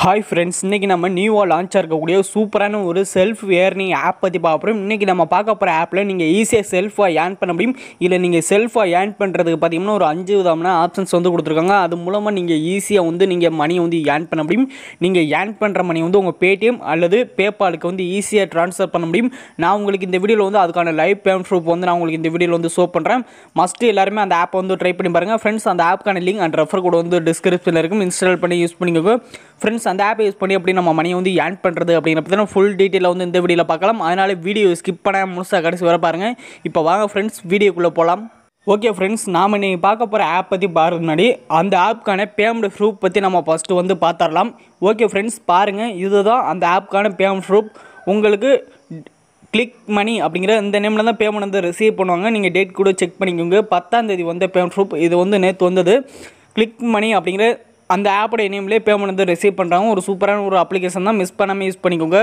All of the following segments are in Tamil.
ஹாய் ஃப்ரெண்ட்ஸ் இன்றைக்கி நம்ம நியூவாக லான்ச் இருக்கக்கூடிய சூப்பரான ஒரு செல்ஃப் வேர்னிங் ஆப் பற்றி பார்க்குறோம் இன்றைக்கி நம்ம பார்க்க போகிற ஆப்பில் நீங்கள் ஈஸியாக செல்ஃபாக ஏர்ன் பண்ண முடியும் இல்லை நீங்கள் செல்ஃபாக ஏர்ன் பண்ணுறதுக்கு பார்த்தீங்கன்னா ஒரு அஞ்சு விதமான ஆப்ஷன்ஸ் வந்து கொடுத்துருக்காங்க அது மூலமாக நீங்கள் ஈஸியாக வந்து நீங்கள் மணியை வந்து ஏன் பண்ண முடியும் நீங்கள் ஏன் பண்ணுற மணி வந்து உங்கள் பேடிஎம் அல்லது பேபாலுக்கு வந்து ஈஸியாக ட்ரான்ஸ்ஃபர் பண்ண முடியும் நான் உங்களுக்கு இந்த வீடியோவில் வந்து அதுக்கான லைவ் பேமெண்ட் ப்ரூஃப் வந்து நான் உங்களுக்கு இந்த வீடியோவில் வந்து ஷோ பண்ணுறேன் மஸ்ட்டு எல்லாருமே அந்த ஆப்பை வந்து ட்ரை பண்ணி பாருங்கள் ஃப்ரெண்ட்ஸ் அந்த ஆப்புக்கான லிங்க் அண்ட் ரெஃபர் கூட வந்து டிஸ்கிரிப்ஷனில் இருக்கும் இன்ஸ்டால் பண்ணி யூஸ் பண்ணிக்கோங்க ஃப்ரெண்ட்ஸ் ஃப்ரெண்ட்ஸ் அந்த ஆப்பை யூஸ் பண்ணி எப்படி நம்ம மணியை வந்து ஏன் பண்ணுறது அப்படிங்கிற பற்றி ஃபுல் டீட்டெயிலில் வந்து இந்த வீடியோவில் பார்க்கலாம் அதனால் வீடியோ ஸ்கிப் பண்ண முழுசாக கடைசி வர பாருங்கள் இப்போ வாங்க ஃப்ரெண்ட்ஸ் வீடியோக்குள்ளே போகலாம் ஓகே ஃப்ரெண்ட்ஸ் நாம் நீங்கள் பார்க்க போகிற ஆப் பற்றி பாருங்க முன்னாடி அந்த ஆப்க்கான பேமெண்ட் ப்ரூஃப் பற்றி நம்ம ஃபஸ்ட்டு வந்து பார்த்துடலாம் ஓகே ஃப்ரெண்ட்ஸ் பாருங்கள் இதுதான் அந்த ஆப்க்கான பேமெண்ட் ப்ரூப் உங்களுக்கு கிளிக் மணி அப்படிங்கிற இந்த நேமில் தான் பேமெண்ட் வந்து ரிசீவ் பண்ணுவாங்க நீங்கள் டேட் கூட செக் பண்ணிக்கோங்க பத்தாந்தேதி வந்த பேமெண்ட் ப்ரூப் இது வந்து நேற்று வந்தது கிளிக் மணி அப்படிங்கிற அந்த ஆப்போட நேம்லேயே பேமெண்ட் வந்து ரிசீவ் பண்ணுறாங்க ஒரு சூப்பரான ஒரு அப்ளிகேஷன் தான் மிஸ் பண்ணாமல் யூஸ் பண்ணிக்கோங்க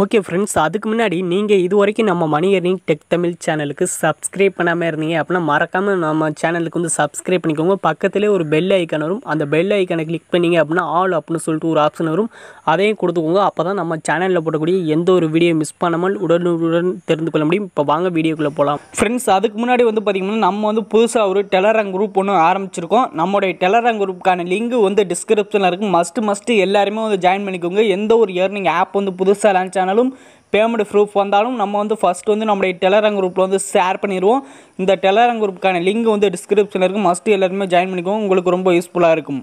ஓகே ஃப்ரெண்ட்ஸ் அதுக்கு முன்னாடி நீங்கள் இது வரைக்கும் நம்ம மணி ஏர்னிங் டெக் தமிழ் சேனலுக்கு சப்ஸ்கிரைப் பண்ணாமல் இருந்தீங்க அப்படின்னா மறக்காமல் நம்ம சேனலுக்கு வந்து சப்ஸ்கிரைப் பண்ணிக்கோங்க பக்கத்துலேயே ஒரு பெல் ஐக்கன் வரும் அந்த பெல் ஐக்கனை கிளிக் பண்ணிங்க அப்படின்னா ஆல் அப்படின்னு சொல்லிட்டு ஒரு ஆப்ஷன் வரும் அதையும் கொடுத்துக்கோங்க அப்போ தான் நம்ம சேனலில் போடக்கூடிய எந்த ஒரு வீடியோ மிஸ் பண்ணாமல் உடனுடன் தெரிந்து கொள்ள முடியும் இப்போ வாங்க வீடியோக்குள்ளே போகலாம் ஃப்ரெண்ட்ஸ் அதுக்கு முன்னாடி வந்து பார்த்திங்கன்னா நம்ம வந்து புதுசாக ஒரு டெலரங் குரூப் ஒன்று ஆரம்பிச்சிருக்கோம் நம்மளுடைய டெலரங் குரூப்புக்கான லிங்க் வந்து டிஸ்கிரிப்ஷனில் இருக்குது மஸ்ட்டு மஸ்ட்டு எல்லாருமே வந்து ஜாயின் பண்ணிக்கோங்க எந்த ஒரு ஏர்னிங் ஆப் வந்து புதுசாக லான்ச் சேனலும் பேமெண்ட் ப்ரூஃப் வந்தாலும் நம்ம வந்து ஃபஸ்ட்டு வந்து நம்முடைய டெலராங் குரூப்பில் வந்து ஷேர் பண்ணிடுவோம் இந்த டெலரங் குரூப்புக்கான லிங்க் வந்து டிஸ்கிரிப்ஷனில் இருக்கும் மஸ்ட்டு எல்லாருமே ஜாயின் பண்ணிக்குவோம் உங்களுக்கு ரொம்ப யூஸ்ஃபுல்லாக இருக்கும்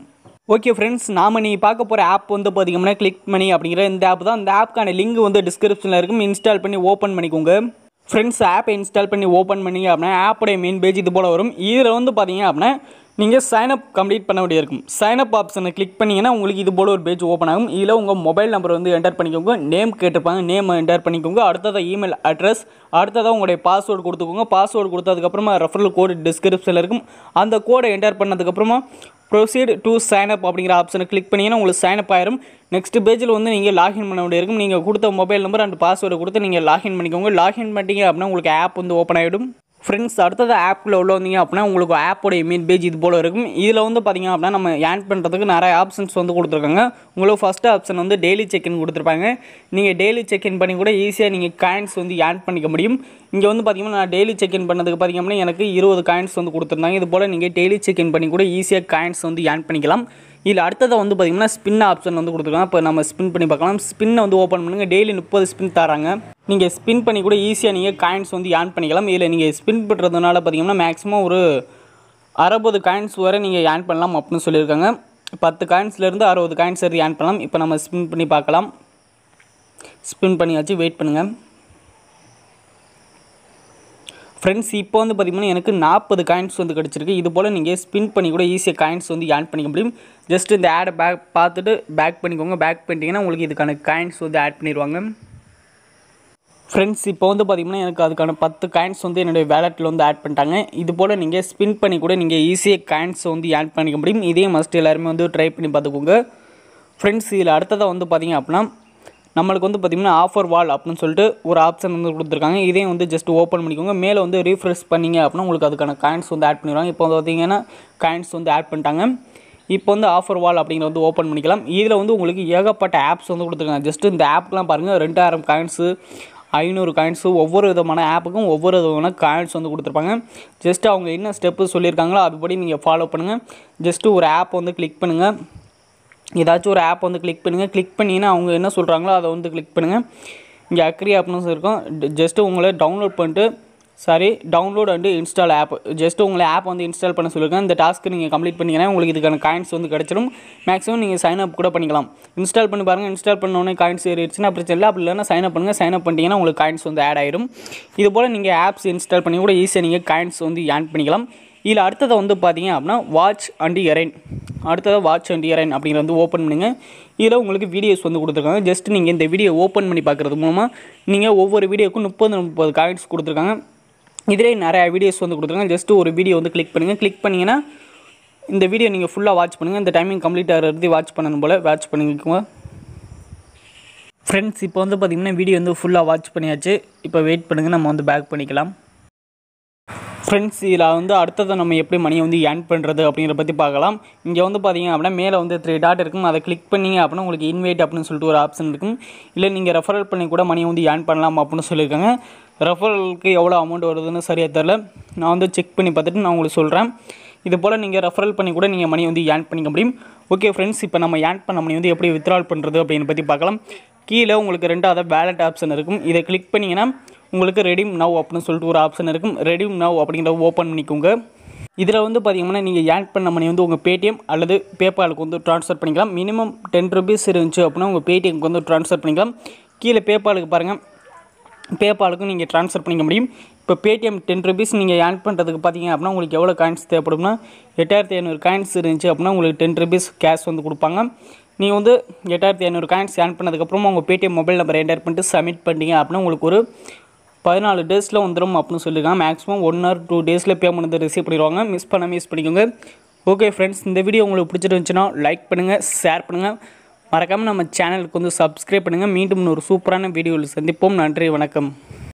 ஓகே ஃப்ரெண்ட்ஸ் நாம நீ பார்க்க போகிற ஆப் வந்து பார்த்திங்கன்னா கிளிக் பண்ணி அப்படிங்கிற இந்த ஆப் தான் இந்த ஆப்க்கான லிங்க் வந்து டிஸ்கிரிப்ஷனில் இருக்கும் இன்ஸ்டால் பண்ணி ஓப்பன் பண்ணிக்கோங்க ஃப்ரெண்ட்ஸ் ஆப்பை இன்ஸ்டால் பண்ணி ஓப்பன் பண்ணிங்க அப்படின்னா ஆப்புடைய மெயின் பேஜ் இது போல் வரும் இதில் வந்து பார்த்தீங்க அப்படின்னா நீங்கள் சைனப் கம்ப்ளீட் பண்ண வேண்டிய இருக்கும் சைனப் ஆப்ஷனை கிளிக் பண்ணிங்கன்னா உங்களுக்கு இது போல் ஒரு பேஜ் ஓப்பன் ஆகும் இதில் உங்கள் மொபைல் நம்பர் வந்து என்டர் பண்ணிக்கோங்க நேம் கேட்டிருப்பாங்க நேம் என்டர் பண்ணிக்கோங்க அடுத்ததாக இமெயில் அட்ரஸ் அடுத்ததாக உங்களுடைய பாஸ்வேர்டு கொடுத்துக்கோங்க பாஸ்வேர்டு கொடுத்ததுக்கப்புறமா ரெஃபரல் கோடு டிஸ்கிரிப்ஷனில் இருக்கும் அந்த கோடை என்டர் பண்ணதுக்கப்புறமா ப்ரொசீட் டு சைன் அப் அப்படிங்கிற ஆப்ஷனை கிளிக் பண்ணிங்கன்னா உங்களுக்கு சைன் அப் ஆயிரும் நெக்ஸ்ட் பேஜில் வந்து நீங்கள் லாகின் பண்ண இருக்கும் நீங்கள் கொடுத்த மொபைல் நம்பர் அண்ட் பாஸ்வேர்டு கொடுத்து நீங்கள் லாகின் பண்ணிக்கோங்க லாகின் பண்ணிட்டீங்க அப்படின்னா உங்களுக்கு ஆப் வந்து ஓப்பன் ஆகிடும் ஃப்ரெண்ட்ஸ் அடுத்தது ஆப்பில் உள்ள வந்தீங்க அப்படின்னா உங்களுக்கு ஆப்போட இமேஜ் பேஜ் இது போல் இருக்கும் இதில் வந்து பார்த்திங்க அப்படின்னா நம்ம ஆட் பண்ணுறதுக்கு நிறைய ஆப்ஷன்ஸ் வந்து கொடுத்துருக்காங்க உங்களுக்கு ஃபஸ்ட்டு ஆப்ஷன் வந்து டெய்லி செக்இன் கொடுத்துருப்பாங்க நீங்கள் டெய்லி செக்இன் பண்ணி கூட ஈஸியாக நீங்கள் காயின்ஸ் வந்து ஆட் பண்ணிக்க முடியும் இங்கே வந்து பார்த்திங்கன்னா நான் டெய்லி செக்இன் பண்ணதுக்கு பார்த்திங்க அப்படின்னா எனக்கு இருபது காயின்ஸ் வந்து கொடுத்துருந்தாங்க இது போல் நீங்கள் டெய்லி செக்இன் பண்ணி கூட ஈஸியாக காயின்ஸ் வந்து ஆட் பண்ணிக்கலாம் இதில் அடுத்ததை வந்து பார்த்திங்கன்னா ஸ்பின் ஆப்ஷன் வந்து கொடுத்துருக்காங்க இப்போ நம்ம ஸ்பின் பண்ணி பார்க்கலாம் ஸ்பின்னை வந்து ஓப்பன் பண்ணுங்கள் டெய்லி முப்பது ஸ்பின் தராங்க நீங்கள் ஸ்பின் பண்ணி கூட ஈஸியாக நீங்கள் காயின்ஸ் வந்து ஏன் பண்ணிக்கலாம் இதில் நீங்கள் ஸ்பின் பண்ணுறதுனால பார்த்திங்கன்னா மேக்ஸிமம் ஒரு அறுபது காயின்ஸ் வரை நீங்கள் ஏன் பண்ணலாம் அப்படின்னு சொல்லியிருக்காங்க பத்து காயின்ஸ்லேருந்து அறுபது காயின்ஸ் வரை ஏன் பண்ணலாம் இப்போ நம்ம ஸ்பின் பண்ணி பார்க்கலாம் ஸ்பின் பண்ணியாச்சு வெயிட் பண்ணுங்கள் ஃப்ரெண்ட்ஸ் இப்போ வந்து பார்த்திங்கன்னா எனக்கு நாற்பது காயின்ஸ் வந்து கிடச்சிருக்கு இது போல் நீங்கள் ஸ்பின் பண்ணி கூட ஈஸியாக காயின்ஸ் வந்து ஏன் பண்ணிக்க முடியும் ஜஸ்ட் இந்த ஆடை பேக் பார்த்துட்டு பேக் பண்ணிக்கோங்க பேக் பண்ணிட்டீங்கன்னா உங்களுக்கு இதுக்கான காயின்ஸ் வந்து ஆட் பண்ணிடுவாங்க ஃப்ரெண்ட்ஸ் இப்போ வந்து பார்த்திங்கன்னா எனக்கு அதுக்கான பத்து காயின்ஸ் வந்து என்னுடைய வேலெட்டில் வந்து ஆட் பண்ணிட்டாங்க இது போல் நீங்கள் ஸ்பின் பண்ணி கூட நீங்கள் ஈஸியாக காயின்ஸை வந்து ஆட் பண்ணிக்க முடியும் இதே மஸ்ட் எல்லாருமே வந்து ட்ரை பண்ணி பார்த்துக்கோங்க ஃப்ரெண்ட்ஸ் இதில் அடுத்ததாக வந்து பார்த்திங்க அப்படின்னா நம்மளுக்கு வந்து பார்த்திங்கன்னா ஆஃபர் வால் அப்படின்னு சொல்லிட்டு ஒரு ஆப்ஷன் வந்து கொடுத்துருக்காங்க இதையும் வந்து ஜஸ்ட் ஓப்பன் பண்ணிக்கோங்க மேலே வந்து ரீஃப்ரெஷ் பண்ணிங்க அப்படின்னா உங்களுக்கு அதுக்கான காயின்ஸ் வந்து ஆட் பண்ணிடுவாங்க இப்போ வந்து பார்த்திங்கன்னா காயின்ஸ் வந்து ஆட் பண்ணிட்டாங்க இப்போ வந்து ஆஃபர் வால் அப்படிங்கிற வந்து ஓப்பன் பண்ணிக்கலாம் இதில் வந்து உங்களுக்கு ஏகப்பட்ட ஆப்ஸ் வந்து கொடுத்துருக்காங்க ஜஸ்ட் இந்த ஆப்லாம் பாருங்கள் ரெண்டாயிரம் காயின்ஸு ஐநூறு காயின்ஸு ஒவ்வொரு விதமான ஆப்புக்கும் ஒவ்வொரு விதமான காயின்ஸ் வந்து கொடுத்துருப்பாங்க ஜஸ்ட்டு அவங்க என்ன ஸ்டெப்பு சொல்லியிருக்காங்களோ அதுபடி நீங்கள் ஃபாலோ பண்ணுங்கள் ஜஸ்ட்டு ஒரு ஆப் வந்து கிளிக் பண்ணுங்கள் ஏதாச்சும் ஒரு ஆப் வந்து கிளிக் பண்ணுங்கள் கிளிக் பண்ணிங்கன்னா அவங்க என்ன சொல்கிறாங்களோ அதை வந்து கிளிக் பண்ணுங்கள் இங்கே அக்ரி ஆப்னு இருக்கும் ஜஸ்ட்டு உங்களை டவுன்லோட் பண்ணிட்டு sorry download and install app just உங்களை ஆப் வந்து இன்ஸ்டால் பண்ண சொல்லியிருக்கேன் இந்த டாஸ்க்கு நீங்கள் கம்ப்ளீட் பண்ணிங்கன்னா உங்களுக்கு இதுக்கான காயின்ஸ் வந்து கிடச்சிடும் மேக்ஸிமம் நீங்கள் சைன் அப் கூட பண்ணிக்கலாம் இன்ஸ்டால் பண்ணி பாருங்கள் இன்ஸ்டால் உடனே காயின்ஸ் ஏறிடுச்சுன்னா பிரச்சனை இல்லை அப்படி இல்லைனா சைன் அப் பண்ணுங்கள் சைன் அப் உங்களுக்கு காயின்ஸ் வந்து ஆட் ஆகிடும் இது போல் நீங்கள் ஆப்ஸ் இன்ஸ்டால் பண்ணி கூட ஈஸியாக நீங்கள் காயின்ஸ் வந்து ஏன் பண்ணிக்கலாம் இதில் அடுத்ததை வந்து பார்த்தீங்க அப்படின்னா வாட்ச் அண்ட் இரைன் அடுத்ததாக வாட்ச் அண்ட் இரைன் அப்படிங்கிற வந்து ஓப்பன் பண்ணுங்கள் இதில் உங்களுக்கு வீடியோஸ் வந்து கொடுத்துருக்காங்க ஜஸ்ட் நீங்கள் இந்த வீடியோ ஓப்பன் பண்ணி பார்க்குறது மூலமாக நீங்கள் ஒவ்வொரு வீடியோக்கும் முப்பது முப்பது காயின்ஸ் கொடுத்துருக்காங்க இதிலே நிறையா வீடியோஸ் வந்து கொடுத்துருக்காங்க ஜஸ்ட்டு ஒரு வீடியோ வந்து கிளிக் பண்ணுங்கள் கிளிக் பண்ணிங்கன்னா இந்த வீடியோ நீங்கள் ஃபுல்லாக வாட்ச் பண்ணுங்கள் இந்த டைமிங் கம்ப்ளீட் ஆகிறது வாட்ச் பண்ணணும் போல் வாட்ச் பண்ணிக்கோங்க ஃப்ரெண்ட்ஸ் இப்போ வந்து பார்த்திங்கன்னா வீடியோ வந்து ஃபுல்லாக வாட்ச் பண்ணியாச்சு இப்போ வெயிட் பண்ணுங்கள் நம்ம வந்து பேக் பண்ணிக்கலாம் ஃப்ரெண்ட்ஸ் இதில் வந்து அடுத்தது நம்ம எப்படி மணியை வந்து ஏன் பண்ணுறது அப்படிங்கிற பற்றி பார்க்கலாம் இங்கே வந்து பார்த்தீங்க அப்படின்னா மேலே வந்து த்ரீ டாட் இருக்கும் அதை கிளிக் பண்ணிங்க அப்படின்னா உங்களுக்கு இன்வைட் அப்படின்னு சொல்லிட்டு ஒரு ஆப்ஷன் இருக்கும் இல்லை நீங்கள் ரெஃபரல் பண்ணி கூட மணியை வந்து ஏர்ன் பண்ணலாம் அப்படின்னு சொல்லியிருக்காங்க ரெஃபரலுக்கு எவ்வளோ அமௌண்ட் வருதுன்னு சரியாக தெரில நான் வந்து செக் பண்ணி பார்த்துட்டு நான் உங்களுக்கு சொல்கிறேன் இது போல் நீங்கள் ரெஃபரல் பண்ணி கூட நீங்கள் மணி வந்து ஏன் பண்ணிக்க முடியும் ஓகே ஃப்ரெண்ட்ஸ் இப்போ நம்ம ஏன் பண்ண மணி வந்து எப்படி வித்ட்ரால் பண்ணுறது அப்படின்னு பற்றி பார்க்கலாம் கீழே உங்களுக்கு ரெண்டாவது வேலட் ஆப்ஷன் இருக்கும் இதை கிளிக் பண்ணிங்கன்னா உங்களுக்கு ரெடிம் நவ் அப்படின்னு சொல்லிட்டு ஒரு ஆப்ஷன் இருக்கும் ரெடிம் நவ் அப்படிங்கிற ஓப்பன் பண்ணிக்கோங்க இதில் வந்து பார்த்தீங்கன்னா நீங்கள் ஆட் பண்ண மணி வந்து உங்கள் பேடிஎம் அல்லது பேபாலுக்கு வந்து ட்ரான்ஸ்ஃபர் பண்ணிக்கலாம் மினிமம் டென் ருபீஸ் இருந்துச்சு அப்படின்னா உங்கள் பேடிஎம்க்கு வந்து ட்ரான்ஸ்ஃபர் பண்ணிக்கலாம் கீழே பேபாலுக்கு பாருங்கள் பேபாலுக்கும் நீங்கள் ட்ரான்ஸ்ஃபர் பண்ணிக்க முடியும் இப்போ பேடிஎம் டென் ருபீஸ் நீங்கள் ஆட் பண்ணுறதுக்கு பார்த்தீங்க அப்படின்னா உங்களுக்கு எவ்வளோ காயின்ஸ் தேவைப்படும்னா எட்டாயிரத்தி ஐநூறு காயின்ஸ் இருந்துச்சு அப்படின்னா உங்களுக்கு டென் ருபீஸ் கேஷ் வந்து கொடுப்பாங்க நீ வந்து எட்டாயிரத்தி ஐநூறு காயின் ஸ்கேன் பண்ணதுக்கப்புறமா உங்கள் பேடிஎம் மொபைல் நம்பர் என்டர் பண்ணிட்டு சப்மிட் பண்ணிங்க அப்படின்னா உங்களுக்கு ஒரு பதினாலு டேஸில் வந்துடும் அப்படின்னு சொல்லியிருக்காங்க மேக்ஸிமம் ஒன் ஆர் டூ டேஸில் பேமெண்ட் வந்து ரிசீவ் பண்ணிடுவாங்க மிஸ் பண்ண மிஸ் பண்ணிக்கோங்க ஓகே ஃப்ரெண்ட்ஸ் இந்த வீடியோ உங்களுக்கு பிடிச்சிருந்துச்சுன்னா லைக் பண்ணுங்கள் ஷேர் பண்ணுங்கள் மறக்காமல் நம்ம சேனலுக்கு வந்து சப்ஸ்கிரைப் பண்ணுங்கள் மீண்டும் ஒரு சூப்பரான வீடியோவில் சந்திப்போம் நன்றி வணக்கம்